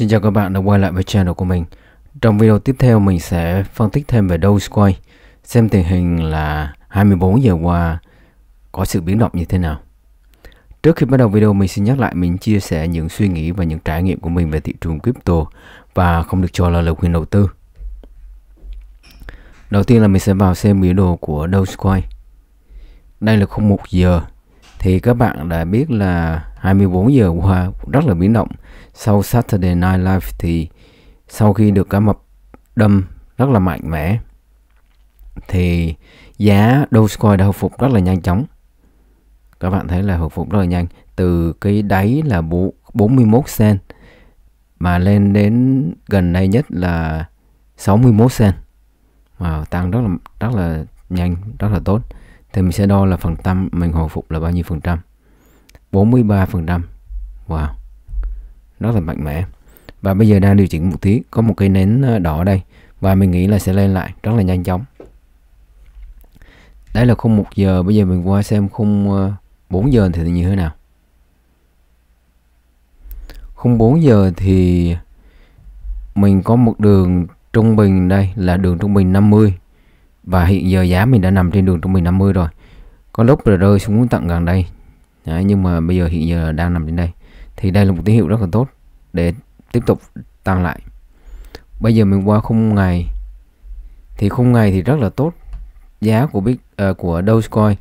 Xin chào các bạn đã quay lại với channel của mình Trong video tiếp theo mình sẽ phân tích thêm về Dogecoin Xem tình hình là 24 giờ qua có sự biến động như thế nào Trước khi bắt đầu video mình xin nhắc lại mình chia sẻ những suy nghĩ và những trải nghiệm của mình về thị trường crypto và không được cho là lời khuyên đầu tư Đầu tiên là mình sẽ vào xem biểu đồ của Dogecoin Đây là khung một giờ thì các bạn đã biết là 24 giờ qua rất là biến động. Sau Saturday Night Live thì sau khi được cá mập đâm rất là mạnh mẽ thì giá Dogecoin đã hồi phục rất là nhanh chóng. Các bạn thấy là hồi phục rất là nhanh từ cái đáy là 41 cent mà lên đến gần đây nhất là 61 cent. Wow, tăng rất là rất là nhanh, rất là tốt. Thì mình sẽ đo là phần trăm mình hồi phục là bao nhiêu phần trăm. 43%. Wow. Rất là mạnh mẽ. Và bây giờ đang điều chỉnh một tí, có một cây nến ờ, đỏ đây và mình nghĩ là sẽ lên lại rất là nhanh chóng. Đấy là khung 1 giờ, bây giờ mình qua xem khung 4 ờ, giờ thì như thế nào. Khung 4 giờ thì mình có một đường trung bình đây là đường trung bình 50 và hiện giờ giá mình đã nằm trên đường trung bình 50 rồi. Có lúc là rơi xuống tận gần đây Đấy, nhưng mà bây giờ hiện giờ đang nằm trên đây thì đây là một tín hiệu rất là tốt để tiếp tục tăng lại bây giờ mình qua khung ngày thì khung ngày thì rất là tốt giá của bit uh, ờ, của Dogecoin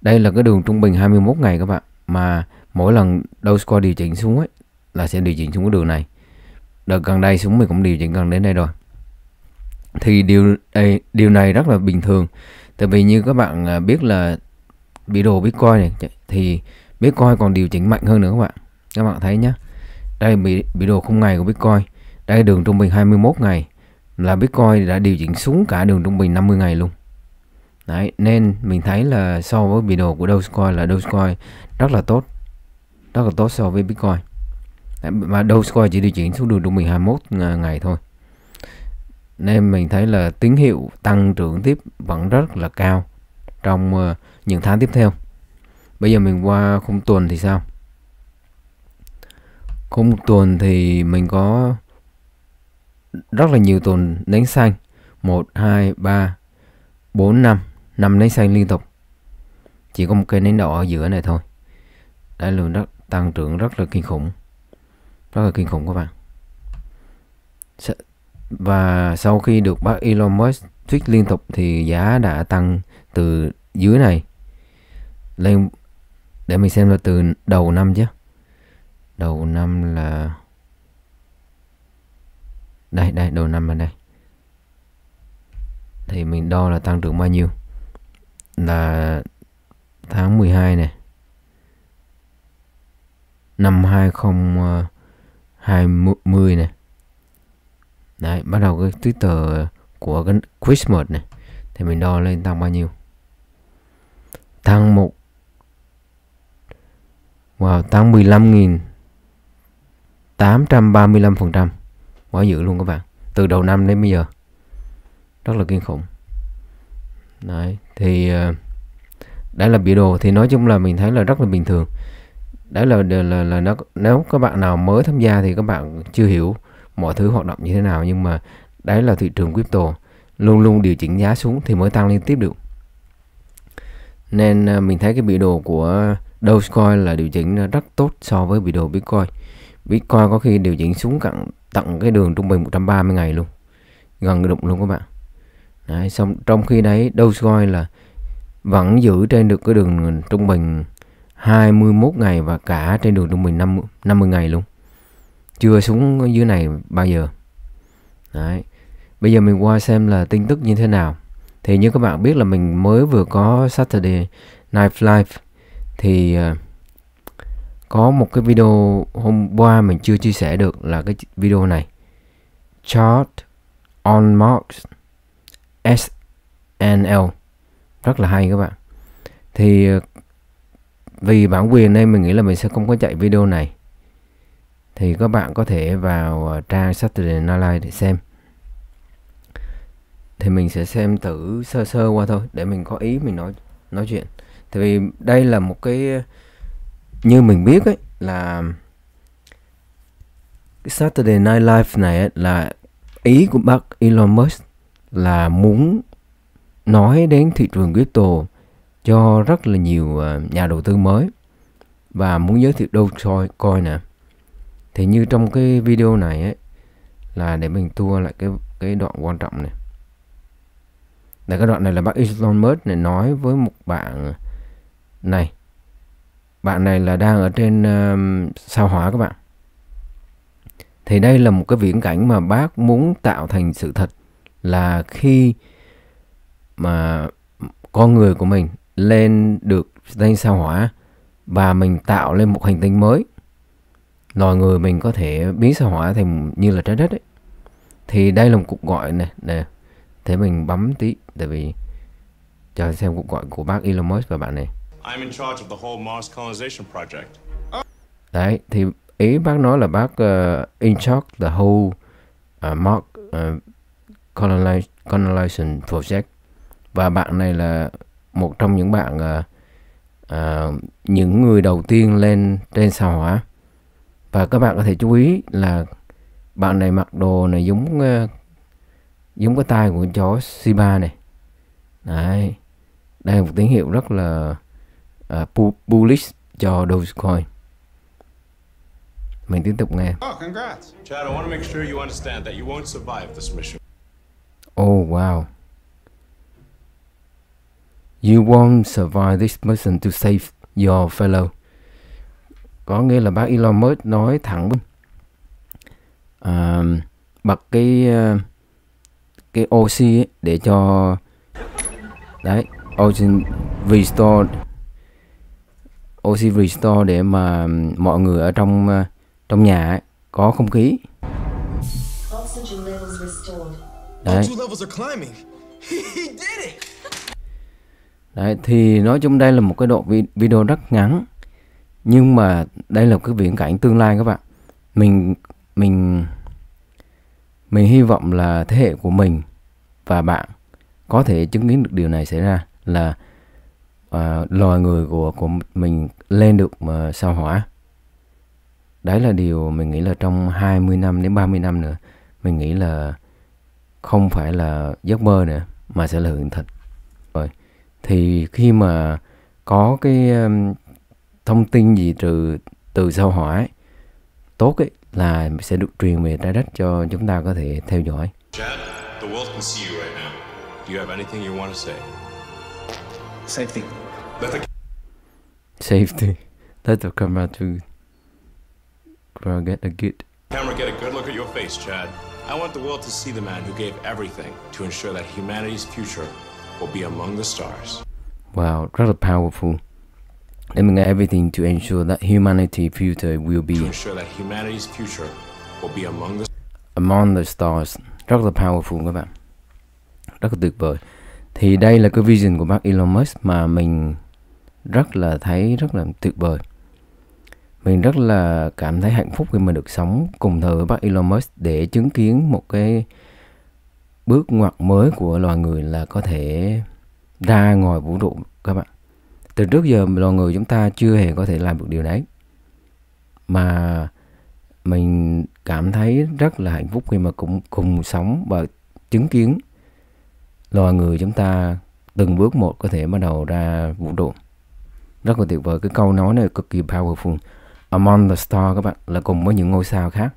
đây là cái đường trung bình 21 ngày các bạn mà mỗi lần Dogecoin điều chỉnh xuống ấy là sẽ điều chỉnh xuống cái đường này đợt gần đây xuống mình cũng điều chỉnh gần đến đây rồi thì điều đây, điều này rất là bình thường tại vì như các bạn ờ, biết là bị đồ Bitcoin này thì Bitcoin còn điều chỉnh mạnh hơn nữa các bạn các bạn thấy nhá đây bị bị đồ khung ngày của Bitcoin đây đường trung bình 21 ngày là Bitcoin đã điều chỉnh xuống cả đường trung bình 50 ngày luôn Đấy, nên mình thấy là so với bị đồ của Dogecoin là Dogecoin rất là tốt rất là tốt so với Bitcoin Đấy, mà Dogecoin chỉ điều chỉnh xuống đường trung bình 21 à, ngày thôi nên mình thấy là tín hiệu tăng trưởng tiếp vẫn rất là cao trong ờ, những tháng tiếp theo bây giờ mình qua khung tuần thì sao khung tuần thì mình có rất là nhiều tuần nến xanh 1, 2, 3, 4, 5 5 nến xanh liên tục chỉ có một cây nến đỏ ở giữa này thôi đã lượng rất tăng trưởng rất là kinh khủng rất là kinh khủng các bạn và sau khi được bác Elon Musk thuyết liên tục thì giá đã tăng từ dưới này lên để mình xem là từ đầu năm chứ đầu năm là đây đây đầu năm là đây thì mình đo là tăng trưởng bao nhiêu là tháng 12 này năm 2020 này đấy bắt đầu cái Twitter của cái Christmas này thì mình đo lên tăng bao nhiêu tăng 1 Wow, tăng 15.835% Quá dữ luôn các bạn Từ đầu năm đến bây giờ Rất là kinh khủng Đấy, thì ờ, Đấy là biểu đồ Thì nói chung là mình thấy là rất là bình thường Đấy là, là, là, là nó, nếu các bạn nào mới tham gia Thì các bạn chưa hiểu mọi thứ hoạt động như thế nào Nhưng mà đấy là thị trường crypto Luôn luôn điều chỉnh giá xuống thì mới tăng liên tiếp được nên à, mình thấy cái biểu đồ của Dogecoin là điều chỉnh rất tốt so với biểu đồ Bitcoin Bitcoin có khi điều chỉnh xuống cận tận cái đường trung bình 130 ngày luôn gần đụng luôn các bạn đấy, xong trong khi đấy Dogecoin là vẫn giữ trên được cái đường trung bình 21 ngày và cả trên đường trung bình 50, 50 ngày luôn chưa xuống dưới này bao giờ đấy bây giờ mình qua xem là tin tức như thế nào thì như các bạn biết là mình mới vừa có Saturday Night Live thì ờ, có một cái video hôm qua mình chưa chia sẻ được là cái video này chart on marks SNL rất là hay các bạn thì ờ, vì bản quyền nên mình nghĩ là mình sẽ không có chạy video này thì các bạn có thể vào ờ, trang Saturday Night Live để xem thì mình sẽ xem thử sơ sơ qua thôi để mình có ý mình nói nói chuyện tại vì đây là một cái như mình biết ấy là Saturday Night Live này ấy, là ý của bác Elon Musk là muốn nói đến thị trường crypto cho rất là nhiều à, nhà đầu tư mới và muốn giới thiệu đâu Dogecoin coi nè thì như trong cái video này ấy là để mình tua lại cái cái đoạn quan trọng này là cái đoạn này là bác Elon Musk này nói với một bạn này. Bạn này là đang ở trên uh, sao hỏa các bạn. Thì đây là một cái viễn cảnh mà bác muốn tạo thành sự thật là khi mà con người của mình lên được lên sao hỏa và mình tạo lên một hành tinh mới loài người mình có thể biến sao hỏa thành như là trái đất ấy thì đây là một cuộc gọi này, này thế mình bấm tí tại vì chờ xem cuộc gọi của bác Elon Musk và bạn này I'm in charge of the whole Mars colonization project. Đấy, thì ý bác nói là bác uh, in charge the whole uh, Mars uh, colonization, project và bạn này là một trong những bạn uh, uh, những người đầu tiên lên trên sao hỏa và các bạn có thể chú ý là bạn này mặc đồ này giống uh, giống cái tai của con chó Shiba này đấy đây là một tín hiệu rất là uh, bullish cho Dogecoin mình tiếp tục nghe oh, oh, wow. You won't survive this mission to save your fellow. Có nghĩa là bác Elon Musk nói thẳng um, bật cái uh, cái oxy ấy để cho đấy oxy restore oxy restore để mà mọi người ở trong ờ, trong nhà ấy, có không khí đấy đấy thì nói chung đây là một cái độ video rất ngắn nhưng mà đây là một cái viễn cảnh tương lai các bạn mình mình mình hy vọng là thế hệ của mình và bạn có thể chứng kiến được điều này xảy ra là à, loài người của của mình lên được mà sao hỏa. Đấy là điều mình nghĩ là trong 20 năm đến 30 năm nữa mình nghĩ là không phải là giấc mơ nữa mà sẽ là hiện thực. Rồi thì khi mà có cái um, thông tin gì từ từ sao hỏa ấy, tốt ấy là sẽ được truyền về trái đất cho chúng ta có thể theo dõi. Chad, the world can see you right now. Do you have anything you want to say? Safety. Let the... Safety. Let the camera to get a good. Camera, get a good look at your face, Chad. I want the world to see the man who gave everything to ensure that humanity's future will be among the stars. Wow, rather powerful aiming at everything to ensure that humanity future will be to ensure that humanity's future will be among the among the stars rất là powerful các bạn rất là tuyệt vời thì đây là cái vision của bác Elon Musk mà mình rất là thấy rất là tuyệt vời mình rất là cảm thấy hạnh phúc khi mà được sống cùng thời với bác Elon Musk để chứng kiến một cái bước ngoặt mới của loài người là có thể ra ngoài vũ trụ các bạn từ trước giờ loài người chúng ta chưa hề có thể làm được điều đấy mà mình cảm thấy rất là hạnh phúc khi mà cùng cùng sống và chứng kiến loài người chúng ta từng bước một có thể bắt đầu ra vũ trụ rất là tuyệt vời cái câu nói này cực kỳ powerful among the star các bạn là cùng với những ngôi sao khác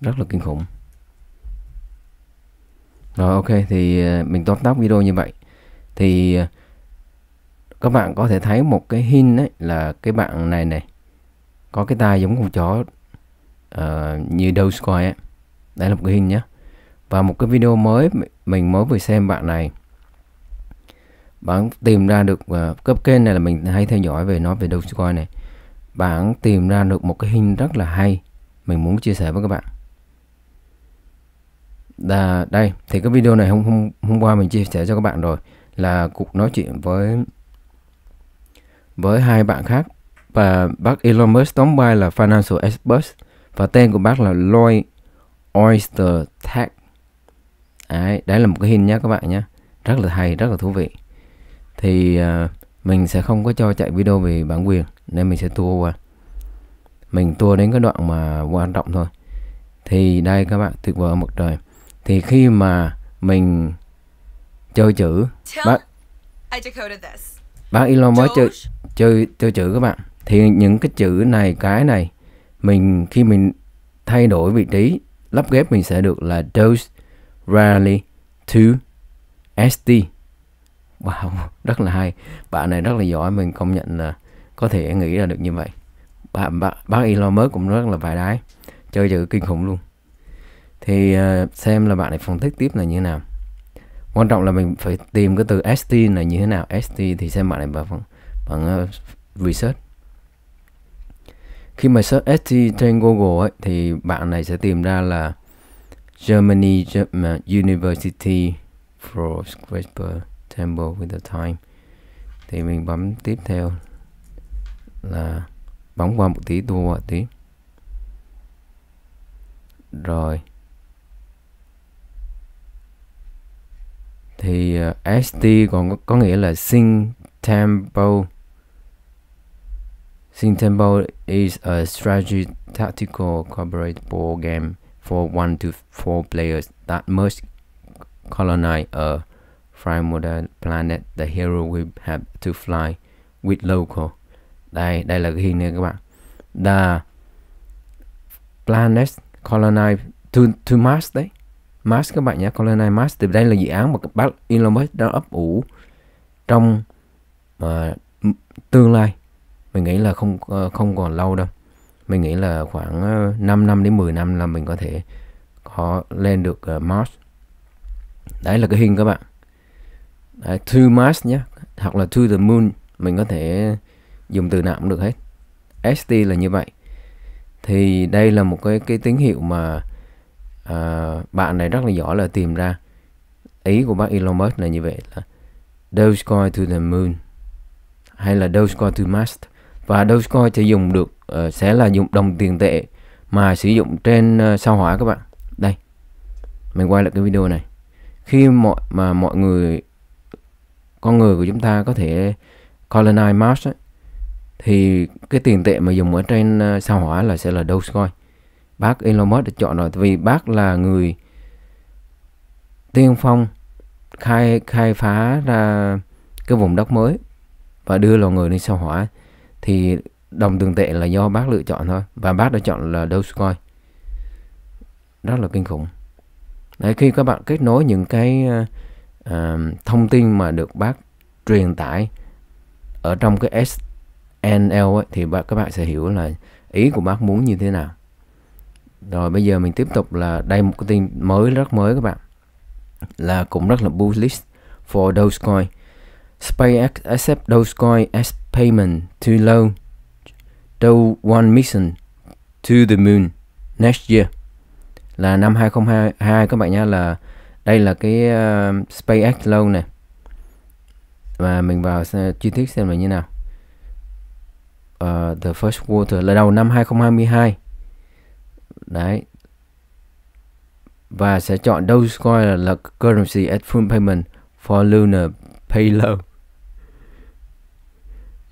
rất là kinh khủng rồi ok thì ờ, mình tóm tắt video như vậy thì ờ, các bạn có thể thấy một cái hình ấy là cái bạn này này có cái tai giống con chó uh, như Dogecoin ấy đấy là một cái hình nhé và một cái video mới mình mới vừa xem bạn này bạn tìm ra được uh, cấp kênh này là mình hay theo dõi về nó về Dogecoin này bạn tìm ra được một cái hình rất là hay mình muốn chia sẻ với các bạn là đây thì cái video này hôm hôm hôm qua mình chia sẻ cho các bạn rồi là cuộc nói chuyện với với hai bạn khác và bác Elon Musk đóng vai là financial expert và tên của bác là Lloyd Oyster Tag. Đấy, đấy là một cái hình nhá các bạn nhé. Rất là hay, rất là thú vị. Thì uh, mình sẽ không có cho chạy video về bản quyền nên mình sẽ tua qua. Mình tua đến cái đoạn mà quan trọng thôi. Thì đây các bạn, tuyệt vời một trời. Thì khi mà mình chơi chữ bác bác Elon mới chơi chơi chơi chữ các bạn thì những cái chữ này cái này mình khi mình thay đổi vị trí lắp ghép mình sẽ được là those rarely to st wow rất là hay bạn này rất là giỏi mình công nhận là có thể nghĩ ra được như vậy bạn bác, bác Elon mới cũng rất là bài đái chơi chữ kinh khủng luôn thì uh, xem là bạn này phân tích tiếp là như thế nào quan trọng là mình phải tìm cái từ ST là như thế nào ST thì xem bạn này phân bằng ờ, research khi mà search ST trên Google ấy, thì bạn này sẽ tìm ra là Germany University for Scraper Temple with the time thì mình bấm tiếp theo là bấm qua một tí tua một tí rồi thì uh, ờ, ST còn có, có nghĩa là Sing Temple Syntembo is a strategy tactical cooperative board game for one to four players that must colonize a primordial planet. The hero will have to fly with local. Đây, đây là cái hình này các bạn. The planet colonize to, to Mars đấy. Mars các bạn nhé, colonize Mars. Thì đây là dự án mà các bác Elon Musk đã ấp ủ trong uh, tương lai mình nghĩ là không ờ, không còn lâu đâu mình nghĩ là khoảng 5 ờ, năm đến 10 năm là mình có thể có lên được ờ, Mars đấy là cái hình các bạn đấy, to Mars nhé hoặc là to the moon mình có thể dùng từ nào cũng được hết ST là như vậy thì đây là một cái cái tín hiệu mà uh, bạn này rất là giỏi là tìm ra ý của bác Elon Musk là như vậy là Dogecoin to the moon hay là Dogecoin to Mars và Dogecoin sẽ dùng được uh, sẽ là dùng đồng tiền tệ mà sử dụng trên uh, sao hỏa các bạn đây mình quay lại cái video này khi mọi mà mọi người con người của chúng ta có thể colonize Mars ấy, thì cái tiền tệ mà dùng ở trên ờ, sao hỏa là sẽ là Dogecoin bác Elon Musk đã chọn rồi vì bác là người tiên phong khai khai phá ra cái vùng đất mới và đưa loài người lên sao hỏa thì đồng tiền tệ là do bác lựa chọn thôi và bác đã chọn là Dogecoin rất là kinh khủng Đấy, khi các bạn kết nối những cái uh, thông tin mà được bác truyền tải ở trong cái SNL ấy, thì bác, các bạn sẽ hiểu là ý của bác muốn như thế nào rồi bây giờ mình tiếp tục là đây một cái tin mới rất mới các bạn là cũng rất là bullish for Dogecoin SpaceX accepts Dogecoin as payment to launch Do One mission to the moon next year là năm 2022 các bạn nhé là đây là cái uh, SpaceX loan này và mình vào chi tiết xem là như nào uh, the first quarter là đầu năm 2022 đấy và sẽ chọn Dogecoin là, là currency as full payment for lunar payload.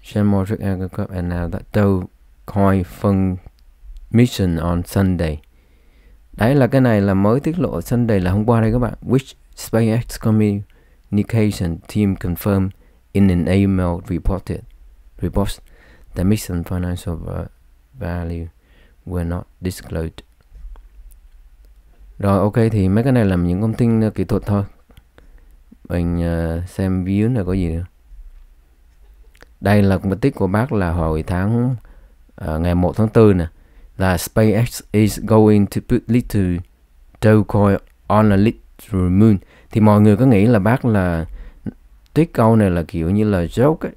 Samuel took Agakov and now that told coin phân mission on Sunday. Đấy là cái này là mới tiết lộ Sunday là hôm qua đây các bạn. Which SpaceX communication team confirmed in an email reported reports the mission financial value were not disclosed. Rồi ok thì mấy cái này là những thông tin ờ, kỹ thuật thôi mình uh, xem view là có gì nữa đây là phân tích của bác là hồi tháng uh, ngày 1 tháng 4 nè là SpaceX is going to put little Dogecoin on a little moon thì mọi người có nghĩ là bác là tuyết câu này là kiểu như là joke ấy,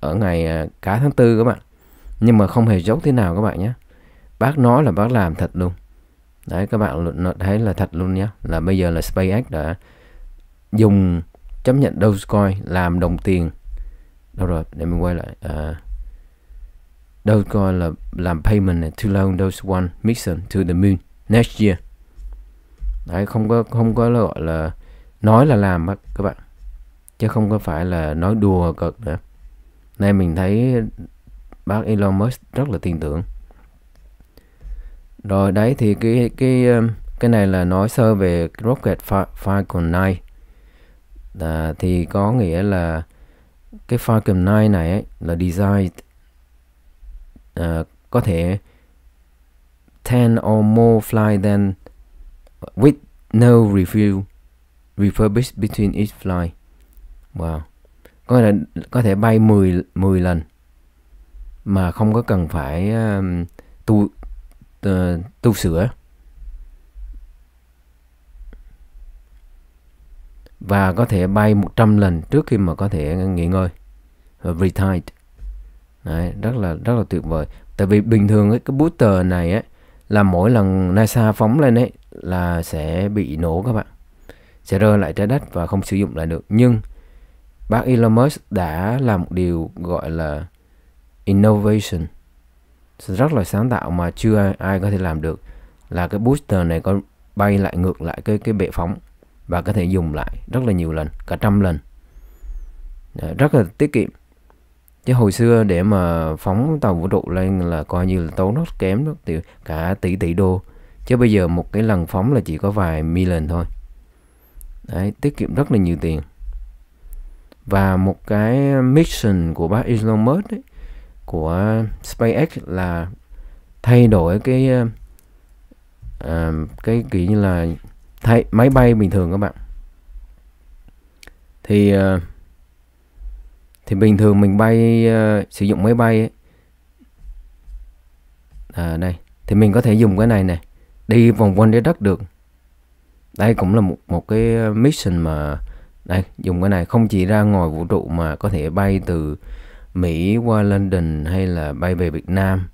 ở ngày uh, cả tháng 4 các bạn nhưng mà không hề joke thế nào các bạn nhé bác nói là bác làm thật luôn đấy các bạn thấy là thật luôn nhé là bây giờ là SpaceX đã dùng chấp nhận Dogecoin làm đồng tiền đâu rồi để mình quay lại à, Dogecoin là làm payment to loan Doge One mission to the moon next year đấy không có không có gọi là nói là làm á các bạn chứ không có phải là nói đùa cực nữa nay mình thấy bác Elon Musk rất là tin tưởng rồi đấy thì cái cái um, cái này là nói sơ về Rocket Falcon 9 à, thì có nghĩa là cái Falcon 9 này ấy, là design uh, ờ, có thể 10 or more fly than with no review refurbished between each fly, Wow. Có thể có thể bay 10 10 lần mà không có cần phải um, tu uh, tu sửa. và có thể bay 100 lần trước khi mà có thể nghỉ ngơi retired, Đấy, rất là rất là tuyệt vời tại vì bình thường ấy, cái booster này ấy, là mỗi lần NASA phóng lên ấy là sẽ bị nổ các bạn sẽ rơi lại trái đất và không sử dụng lại được nhưng bác Elon Musk đã làm một điều gọi là innovation rất là sáng tạo mà chưa ai, ai có thể làm được là cái booster này có bay lại ngược lại cái cái bệ phóng và có thể dùng lại rất là nhiều lần cả trăm lần dạ, rất là tiết kiệm chứ hồi xưa để mà phóng tàu vũ trụ lên là coi như là tốn rất kém rất thì cả tỷ tỷ đô chứ bây giờ một cái lần phóng là chỉ có vài million thôi Đấy, tiết kiệm rất là nhiều tiền và một cái mission của bác Elon Musk ấy, của SpaceX là thay đổi cái uh, cái kiểu như là thay máy bay bình thường các bạn thì ờ, thì bình thường mình bay ờ, sử dụng máy bay ấy. À, đây thì mình có thể dùng cái này này đi vòng quanh trái đất được đây cũng là một một cái mission mà đây dùng cái này không chỉ ra ngoài vũ trụ mà có thể bay từ Mỹ qua London hay là bay về Việt Nam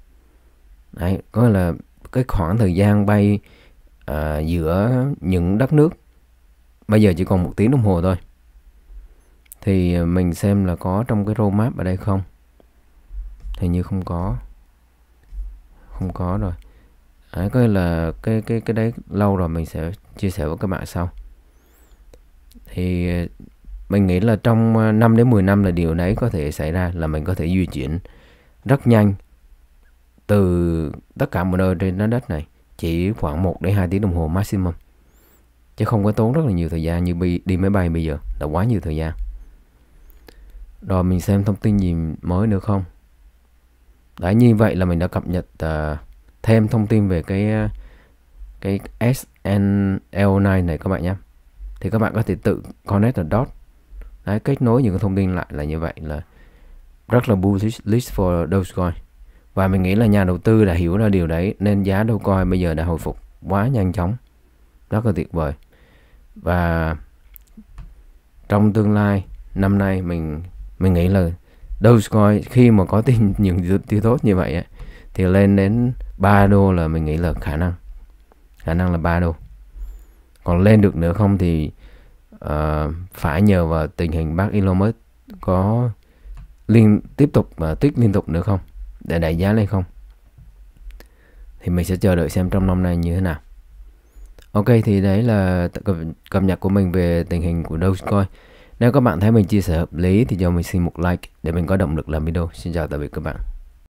đấy có là cái khoảng thời gian bay à, giữa những đất nước bây giờ chỉ còn một tiếng đồng hồ thôi thì mình xem là có trong cái roadmap ở đây không hình như không có không có rồi à, có là cái cái cái đấy lâu rồi mình sẽ chia sẻ với các bạn sau thì à, mình nghĩ là trong 5 à, đến 10 năm là điều đấy có thể xảy ra là mình có thể di chuyển rất nhanh từ tất cả mọi nơi trên trái đất này chỉ khoảng 1 đến 2 tiếng đồng hồ maximum chứ không có tốn rất là nhiều thời gian như đi, máy bay bây giờ là quá nhiều thời gian rồi mình xem thông tin gì mới nữa không đã như vậy là mình đã cập nhật uh, thêm thông tin về cái à, cái SNL9 này các bạn nhé thì các bạn có thể tự connect the dot Đấy, kết nối những cái thông tin lại là như vậy là rất là bullish list for Dogecoin và mình nghĩ là nhà đầu tư đã hiểu ra điều đấy nên giá coi bây giờ đã hồi phục quá nhanh chóng. Rất là tuyệt vời. Và trong tương lai năm nay mình mình nghĩ là Dogecoin khi mà có tin những tiêu tốt như vậy ấy, thì lên đến 3 đô là mình nghĩ là khả năng khả năng là 3 đô còn lên được nữa không thì uh, phải nhờ vào tình hình bác Elon Musk có liên tiếp tục uh, tích liên tục nữa không để đẩy giá lên không thì mình sẽ chờ đợi xem trong năm nay như thế nào ok thì đấy là cập nhật của mình về tình hình của Dogecoin nếu các bạn thấy mình chia sẻ hợp lý thì cho mình xin một like để mình có động lực làm video xin chào tạm biệt các bạn